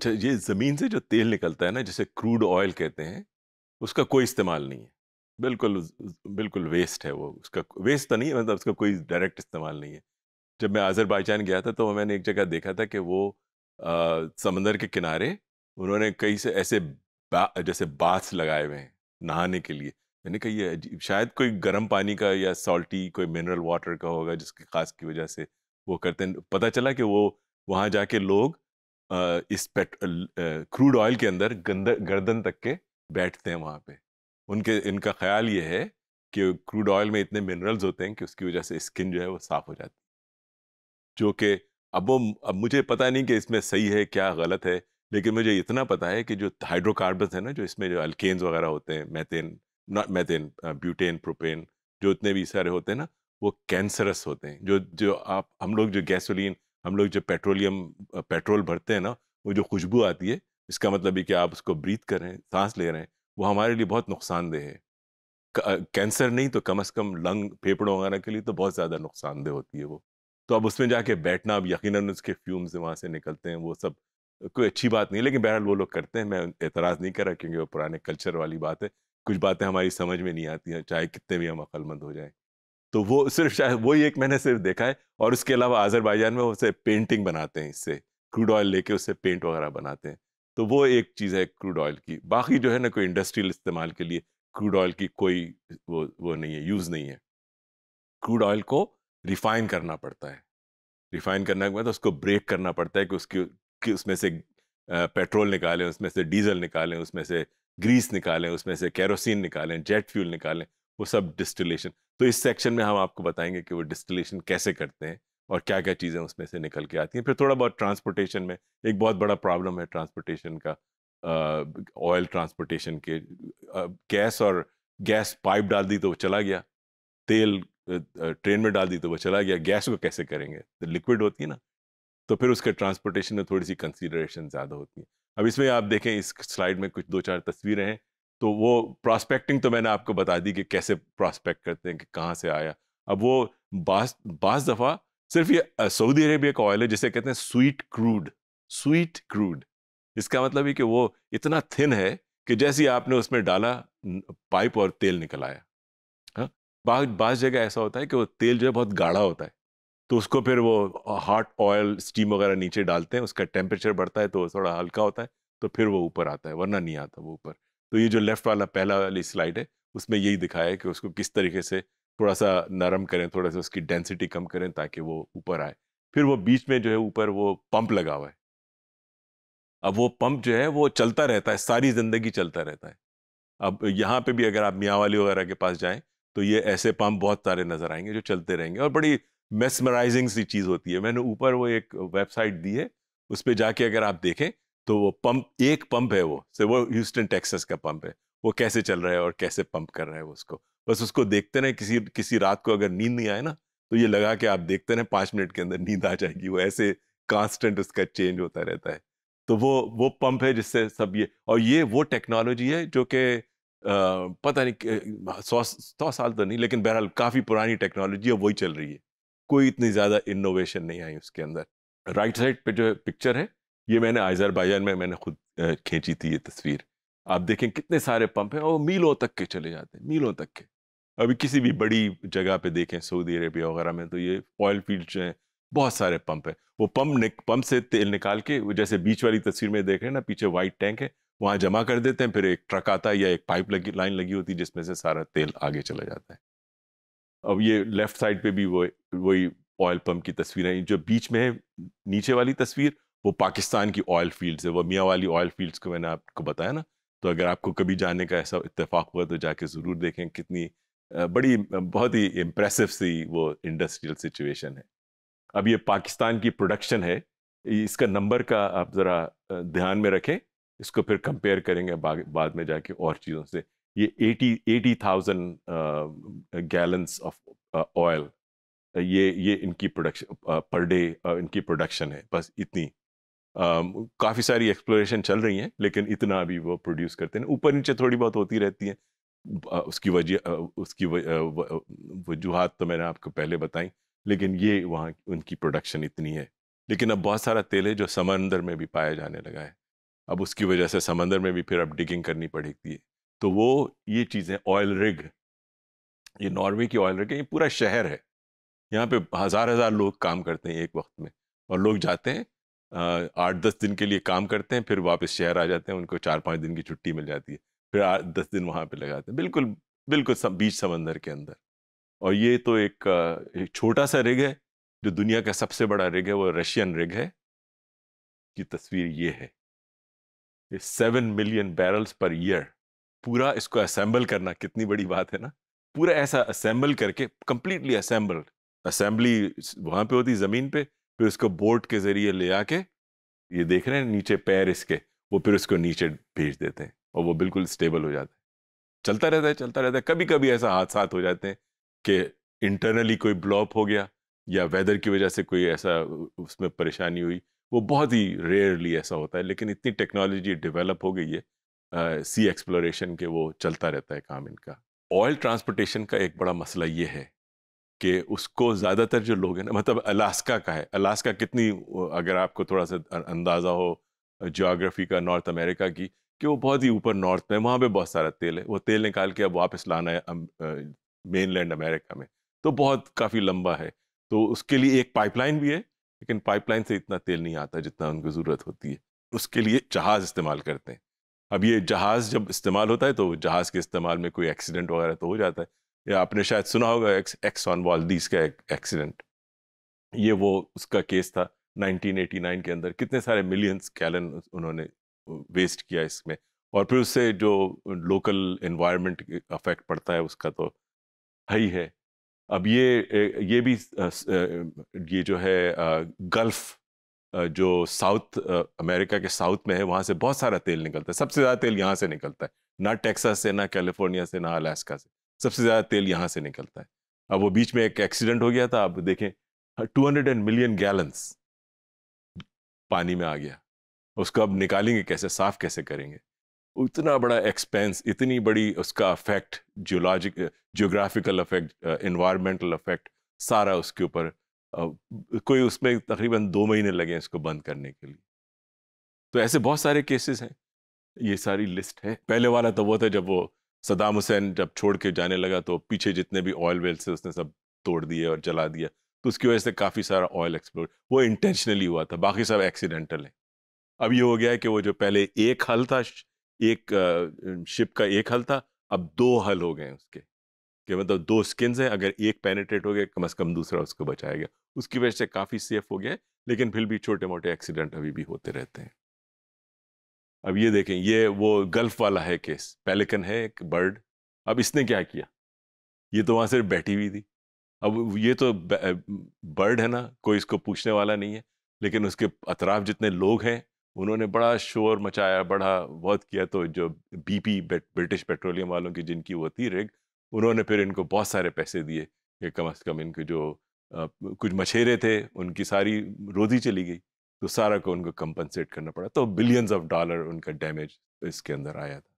अच्छा ये ज़मीन से जो तेल निकलता है ना जिसे क्रूड ऑयल कहते हैं उसका कोई इस्तेमाल नहीं है बिल्कुल बिल्कुल वेस्ट है वो उसका वेस्ट तो नहीं है मतलब उसका कोई डायरेक्ट इस्तेमाल नहीं है जब मैं आज़रबाईजान गया था तो मैंने एक जगह देखा था कि वो समंदर के किनारे उन्होंने कई से ऐसे बा, जैसे बाथ्स लगाए हुए हैं नहाने के लिए मैंने कही ये शायद कोई गर्म पानी का या सॉल्टी कोई मिनरल वाटर का होगा जिसकी खास की वजह से वो करते हैं पता चला कि वो वहाँ जाके लोग इस पेट क्रूड ऑयल के अंदर गर्दन तक के बैठते हैं वहाँ पे उनके इनका ख्याल ये है कि क्रूड ऑयल में इतने मिनरल्स होते हैं कि उसकी वजह से स्किन जो है वो साफ़ हो जाती जो कि अब वो अब मुझे पता नहीं कि इसमें सही है क्या गलत है लेकिन मुझे इतना पता है कि जो हाइड्रोकार्बन है ना जो इसमें जो अल्केन्स वगैरह होते हैं methane not methane butane propane जो इतने भी सारे होते हैं ना वो कैंसरस होते हैं जो जो आप हम लोग जो गैसोलीन हम लोग जो पेट्रोलियम पेट्रोल भरते हैं ना वो जो खुशबू आती है इसका मतलब है कि आप उसको ब्रीथ कर रहे हैं सांस ले रहे हैं वो हमारे लिए बहुत नुकसानदेह है कैंसर नहीं तो कम अज़ कम लंग फेफड़ों वगैरह के लिए तो बहुत ज़्यादा नुकसानदेह होती है वो तो अब उसमें जाके बैठना अब यकीन उसके फ्यूम्स वहाँ से निकलते हैं वो सब कोई अच्छी बात नहीं लेकिन बहरहाल वो लोग करते हैं मैं एतराज़ नहीं कर रहा क्योंकि वो पुराने कल्चर वाली बात है कुछ बातें हमारी समझ में नहीं आती हैं चाहे कितने भी हम अक्लमंद हो जाएं तो वो सिर्फ शायद वही एक मैंने सिर्फ देखा है और उसके अलावा आज़रबाईजान में उसे पेंटिंग बनाते हैं इससे क्रूड ऑयल लेके उससे पेंट वगैरह बनाते हैं तो वो एक चीज़ है क्रूड ऑयल की बाकी जो है ना कोई इंडस्ट्रियल इस्तेमाल के लिए क्रूड ऑयल की कोई वो वो नहीं है यूज़ नहीं है क्रूड ऑयल को रिफाइन करना पड़ता है रिफाइन करने के बाद उसको ब्रेक करना पड़ता है कि उसकी कि उसमें से पेट्रोल निकालें उसमें से डीजल निकालें उसमें से ग्रीस निकालें उसमें से कैरोसिन निकालें जेट फ्यूल निकालें वो सब डिस्टिलेशन तो इस सेक्शन में हम आपको बताएंगे कि वो डिस्टिलेशन कैसे करते हैं और क्या क्या चीज़ें उसमें से निकल के आती हैं फिर थोड़ा बहुत ट्रांसपोर्टेशन में एक बहुत बड़ा प्रॉब्लम है ट्रांसपोर्टेशन का ऑयल ट्रांसपोर्टेशन के गैस और गैस पाइप डाल दी तो वो चला गया तेल ट्रेन में डाल दी तो वो चला गया गैस को कैसे करेंगे तो लिक्विड होती है ना तो फिर उसके ट्रांसपोर्टेशन में थोड़ी सी कंसिडरेशन ज़्यादा होती है अब इसमें आप देखें इस स्लाइड में कुछ दो चार तस्वीरें हैं तो वो प्रॉस्पेक्टिंग तो मैंने आपको बता दी कि कैसे प्रॉस्पेक्ट करते हैं कि कहाँ से आया अब वो बास बास दफ़ा सिर्फ ये सऊदी अरेबिया का ऑयल है जिसे कहते हैं स्वीट क्रूड स्वीट क्रूड इसका मतलब है कि वो इतना थिन है कि जैसे ही आपने उसमें डाला पाइप और तेल निकल आया हाँ बाज बाज जगह ऐसा होता है कि वो तेल जो है बहुत गाढ़ा होता है तो उसको फिर वो हॉट ऑयल स्टीम वगैरह नीचे डालते हैं उसका टेम्परेचर बढ़ता है तो थोड़ा हल्का होता है तो फिर वो ऊपर आता है वरना नहीं आता वो ऊपर तो ये जो लेफ्ट वाला पहला वाली स्लाइड है उसमें यही दिखाया है कि उसको किस तरीके से थोड़ा सा नरम करें थोड़ा सा उसकी डेंसिटी कम करें ताकि वो ऊपर आए फिर वो बीच में जो है ऊपर वो पंप लगा हुआ है अब वो पंप जो है वो चलता रहता है सारी ज़िंदगी चलता रहता है अब यहाँ पे भी अगर आप मियाँवाली वगैरह के पास जाएं तो ये ऐसे पंप बहुत सारे नज़र आएंगे जो चलते रहेंगे और बड़ी मेसमराइजिंग सी चीज़ होती है मैंने ऊपर वो एक वेबसाइट दी है उस पर जाके अगर आप देखें तो वो पंप एक पंप है वो से वो ह्यूस्टन टेक्सास का पंप है वो कैसे चल रहा है और कैसे पंप कर रहा है वो उसको बस उसको देखते रहे किसी किसी रात को अगर नींद नहीं आए ना तो ये लगा कि आप देखते रहें पाँच मिनट के अंदर नींद आ जाएगी वो ऐसे कांस्टेंट उसका चेंज होता रहता है तो वो वो पंप है जिससे सब ये और ये वो टेक्नोलॉजी है जो कि पता नहीं सौ सौ साल तो नहीं लेकिन बहरहाल काफ़ी पुरानी टेक्नोलॉजी है वही चल रही है कोई इतनी ज़्यादा इनोवेशन नहीं आई उसके अंदर राइट साइड पे जो पिक्चर है ये मैंने आज़रबाईजान में मैंने खुद खींची थी ये तस्वीर आप देखें कितने सारे पंप हैं और मीलों तक के चले जाते हैं मीलों तक के अभी किसी भी बड़ी जगह पे देखें सऊदी अरेबिया वगैरह में तो ये ऑयल फील्ड जो हैं बहुत सारे पंप हैं वो पंप निक, पंप से तेल निकाल के वो जैसे बीच वाली तस्वीर में देख रहे हैं ना पीछे वाइट टैंक है वहाँ जमा कर देते हैं फिर एक ट्रक आता है या एक पाइप लगी लाइन लगी होती है जिसमें से सारा तेल आगे चला जाता है अब ये लेफ्ट साइड पे भी वो वही ऑयल पंप की तस्वीरें जो बीच में है नीचे वाली तस्वीर वो पाकिस्तान की ऑयल फील्ड्स है वो मियाँ वाली ऑयल फील्ड्स को मैंने आपको बताया ना तो अगर आपको कभी जाने का ऐसा इतफाक़ हुआ तो जाके ज़रूर देखें कितनी बड़ी बहुत ही इम्प्रेसिव सी वो इंडस्ट्रियल सिचुएशन है अब ये पाकिस्तान की प्रोडक्शन है इसका नंबर का आप ज़रा ध्यान में रखें इसको फिर कंपेयर करेंगे बाद में जाके और चीज़ों से ये eighty eighty thousand gallons of oil ये ये इनकी प्रोडक्शन पर डे इनकी प्रोडक्शन है बस इतनी काफ़ी सारी एक्सप्लोरेशन चल रही हैं लेकिन इतना अभी वो प्रोड्यूस करते हैं ऊपर नीचे थोड़ी बहुत होती रहती हैं उसकी वजह उसकी वजूहत तो मैंने आपको पहले बताई लेकिन ये वहाँ उनकी प्रोडक्शन इतनी है लेकिन अब बहुत सारा तेल है जो समंदर में भी पाया जाने लगा है अब उसकी वजह से समंदर में भी फिर अब डिगिंग करनी पड़ेगी तो वो ये चीज़ें ऑयल रिग ये नॉर्वे की ऑयल रिग है ये पूरा शहर है यहाँ पे हज़ार हज़ार लोग काम करते हैं एक वक्त में और लोग जाते हैं आठ दस दिन के लिए काम करते हैं फिर वापस शहर आ जाते हैं उनको चार पाँच दिन की छुट्टी मिल जाती है फिर आठ दस दिन वहाँ पर लगाते हैं बिल्कुल बिल्कुल सब बीच समंदर के अंदर और ये तो एक, एक छोटा सा रिग है जो दुनिया का सबसे बड़ा रिग है वो रशियन रिग है की तस्वीर ये है ये seven million barrels per year पूरा इसको असेंबल करना कितनी बड़ी बात है ना पूरा ऐसा असेंबल करके कंप्लीटली असेंबल असेंबली वहाँ पे होती ज़मीन पे फिर उसको बोट के जरिए ले आके ये देख रहे हैं नीचे पैर इसके वो फिर उसको नीचे भेज देते हैं और वो बिल्कुल स्टेबल हो जाता है चलता रहता है चलता रहता है कभी कभी ऐसा हादसा हो जाते हैं कि इंटरनली कोई ब्लॉप हो गया या वेदर की वजह से कोई ऐसा उसमें परेशानी हुई वो बहुत ही रेयरली ऐसा होता है लेकिन इतनी टेक्नोलॉजी डेवलप हो गई है सी एक्सप्लोरेशन के वो चलता रहता है काम इनका ऑयल ट्रांसपोर्टेशन का एक बड़ा मसला ये है कि उसको ज़्यादातर जो लोग हैं ना मतलब अलास्का का है अलास्का कितनी अगर आपको थोड़ा सा अंदाज़ा हो जोग्राफी का नॉर्थ अमेरिका की कि वो बहुत ही ऊपर नॉर्थ में वहाँ पे बहुत सारा तेल है वो तेल निकाल के अब वापस लाना है मेन लैंड अमेरिका में तो बहुत काफ़ी लंबा है तो उसके लिए एक पाइपलाइन भी है लेकिन पाइपलाइन से इतना तेल नहीं आता जितना उनको ज़रूरत होती है उसके लिए जहाज़ इस्तेमाल करते हैं अब ये जहाज़ जब इस्तेमाल होता है तो जहाज़ के इस्तेमाल में कोई एक्सीडेंट वगैरह तो हो जाता है या आपने शायद सुना होगा एक्स ऑन वालदीस का एक एक्सीडेंट ये वो उसका केस था 1989 के अंदर कितने सारे मिलियंस कैलन उन्होंने वेस्ट किया इसमें और फिर उससे जो लोकल इन्वायरमेंट अफेक्ट पड़ता है उसका तो है ही है अब ये ये भी ये जो है गल्फ जो साउथ अमेरिका के साउथ में है वहाँ से बहुत सारा तेल निकलता है सबसे ज़्यादा तेल यहाँ से निकलता है ना टेक्सास से ना कैलिफोर्निया से ना अलास्का से सबसे ज़्यादा तेल यहाँ से निकलता है अब वो बीच में एक एक्सीडेंट हो गया था आप देखें two hundred and million gallons पानी में आ गया उसको अब निकालेंगे कैसे साफ कैसे करेंगे उतना बड़ा एक्सपेंस इतनी बड़ी उसका affect geologic geographical affect environmental affect सारा उसके ऊपर कोई उसमें तकरीबन दो महीने लगे इसको बंद करने के लिए तो ऐसे बहुत सारे केसेस हैं ये सारी लिस्ट है पहले वाला तो वो था जब वो सदाम हुसैन जब छोड़ के जाने लगा तो पीछे जितने भी ऑयल वेल्स थे उसने सब तोड़ दिए और जला दिया तो उसकी वजह से काफ़ी सारा ऑयल एक्सप्लोर वो इंटेंशनली हुआ था बाकी सब एक्सीडेंटल है अब ये हो गया है कि वो जो पहले एक हल था एक शिप का एक हल था अब दो हल हो गए उसके कि मतलब दो स्किन्स हैं अगर एक पेनेट्रेट हो गया कम अज़ कम दूसरा उसको बचाएगा उसकी वजह से काफ़ी सेफ हो गया लेकिन फिर भी छोटे मोटे एक्सीडेंट अभी भी होते रहते हैं अब ये देखें ये वो गल्फ वाला है केस पेलिकन है एक बर्ड अब इसने क्या किया ये तो वहाँ सिर्फ बैठी हुई थी अब ये तो बर्ड है ना कोई इसको पूछने वाला नहीं है लेकिन उसके अतराफ जितने लोग हैं उन्होंने बड़ा शोर मचाया बड़ा बहुत किया तो जो बीपी ब्रिटिश पेट्रोलियम वालों की जिनकी वो थी रेग उन्होंने फिर इनको बहुत सारे पैसे दिए कि कम अज़ कम इनके जो आ, कुछ मछेरे थे उनकी सारी रोधी चली गई तो सारा को उनको कंपनसेट करना पड़ा तो बिलियंस ऑफ डॉलर उनका डैमेज इसके अंदर आया था